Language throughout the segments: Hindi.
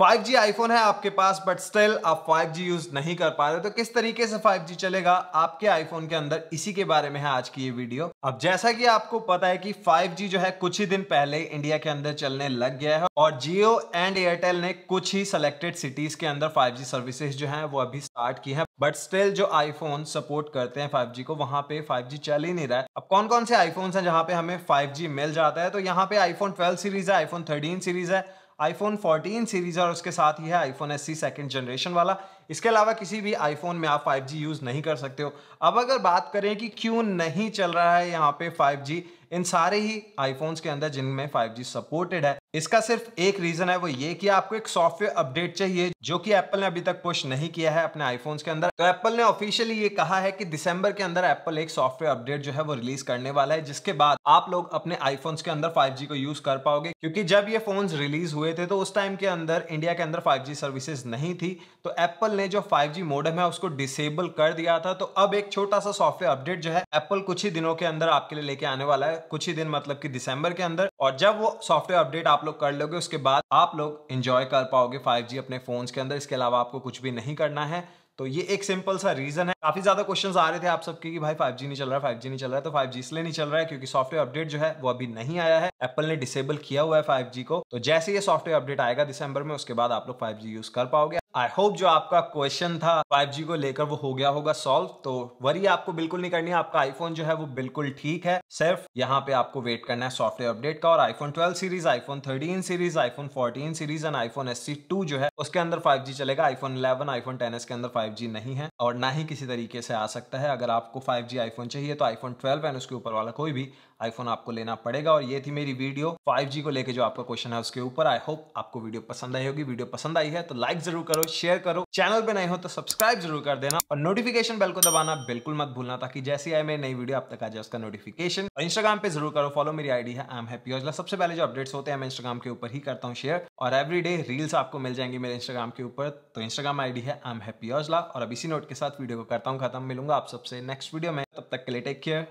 5G आईफोन है आपके पास बट स्टिल आप 5G यूज नहीं कर पा रहे तो किस तरीके से 5G चलेगा आपके आईफोन के अंदर इसी के बारे में है आज की ये वीडियो अब जैसा कि आपको पता है कि 5G जो है कुछ ही दिन पहले इंडिया के अंदर चलने लग गया है और जियो एंड एयरटेल ने कुछ ही सिलेक्टेड सिटीज के अंदर 5G सर्विसेज जो है वो अभी स्टार्ट की है बट स्टिल जो आईफोन सपोर्ट करते हैं फाइव को वहां पे फाइव चल ही नहीं रहा है अब कौन कौन से आईफोन है जहाँ पे हमें फाइव मिल जाता है तो यहाँ पे आईफोन ट्वेल्व सीरीज है आईफोन थर्टीन सीरीज है आईफोन 14 सीरीज और उसके साथ ही है iPhone S E second generation वाला इसके अलावा किसी भी आईफोन में आप 5G यूज़ नहीं कर सकते हो अब अगर बात करें कि क्यों नहीं चल रहा है यहाँ पे 5G इन सारे ही आईफोन्स के अंदर जिनमें 5G सपोर्टेड है इसका सिर्फ एक रीज़न है वो ये कि आपको एक सॉफ्टवेयर अपडेट चाहिए जो कि एप्पल ने अभी तक पुश नहीं किया है अपने आईफोन्स के अंदर तो एप्पल ने ऑफिशियली ये कहा है कि दिसंबर के अंदर एप्पल एक सॉफ्टवेयर अपडेट जो है वो रिलीज करने वाला है जिसके बाद आप लोग अपने आईफोन्स के अंदर 5G को यूज कर पाओगे क्योंकि जब ये फोन रिलीज हुए थे तो उस टाइम के अंदर इंडिया के अंदर फाइव सर्विसेज नहीं थी तो एप्पल ने जो फाइव जी मोडम है उसको डिसेबल कर दिया था तो अब एक छोटा सा सॉफ्टवेयर अपडेट जो है एप्पल कुछ ही दिनों के अंदर आपके लिए लेके आने वाला है कुछ ही दिन मतलब की दिसंबर के अंदर और जब वो सॉफ्टवेयर अपडेट आप आप लोग कर लोगे उसके बाद आप लोग इंजॉय कर पाओगे 5G अपने फोन्स के अंदर इसके अलावा आपको कुछ भी नहीं करना है तो ये एक सिंपल सा रीजन है काफी ज्यादा क्वेश्चंस आ रहे थे आप सबके कि भाई 5G नहीं चल रहा है 5G नहीं चल रहा है तो 5G इसलिए नहीं चल रहा है क्योंकि सॉफ्टवेयर अपडेट जो है वो अभी नहीं आया है एप्पल ने डिसेबल किया हुआ है 5G को तो जैसे ये सॉफ्टवेयर अपडेट आएगा दिसंबर में उसके बाद आप लोग फाइव यूज कर पाओगे आई होप जो आपका क्वेश्चन था फाइव को लेकर वो हो गया होगा सॉल्व तो वरी आपको बिल्कुल नहीं करनी है आपका आईफोन जो है वो बिल्कुल ठीक है सिर्फ यहाँ पे आपको वेट करना है सॉफ्टवेयर अपडेट का और iPhone twelve series iPhone 13 series iPhone fourteen series and iPhone S जो है उसके अंदर फाइव चलेगा आईफोन इलेवन आईफोन 10s के अंदर फाइव 5G नहीं है और ना ही किसी तरीके से आ सकता है अगर आपको 5G आईफोन चाहिए तो आईफोन 12 एंड उसके ऊपर वाला कोई भी आईफोन आपको लेना पड़ेगा और ये थी मेरी वीडियो 5G को लेकर जो आपका क्वेश्चन है उसके ऊपर आई होप आपको वीडियो पसंद आई होगी वीडियो पसंद आई है तो लाइक जरूर करो शेयर करो चैनल पे नए हो तो सब्सक्राइब जरूर कर देना और नोटिफिकेशन बेल को दबाना बिल्कुल मत भूलना ताकि जैसे आए मेरी नई वीडियो आप तक आ जाए उसका नोटिफिकेशन और इंस्टाग्राम पे जरूर करो फॉलो मेरी आईडी है एम हैप्पी ओजला सबसे पहले जो अपडेट्स होते हैं मैं इंस्टाग्राम के ऊपर ही करता हूँ शेयर और एवरी डे रील्स आपको मिल जाएंगे मेरे इंस्टाग्राम के ऊपर तो इंस्टाग्राम आईडी है एम हैप्पी ओजला और अब इसी नोट के साथ वीडियो को करता हूँ खत्म मिलूंगा आप सबसे नेक्स्ट वीडियो में तब तक के लिए टेक केयर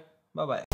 बाय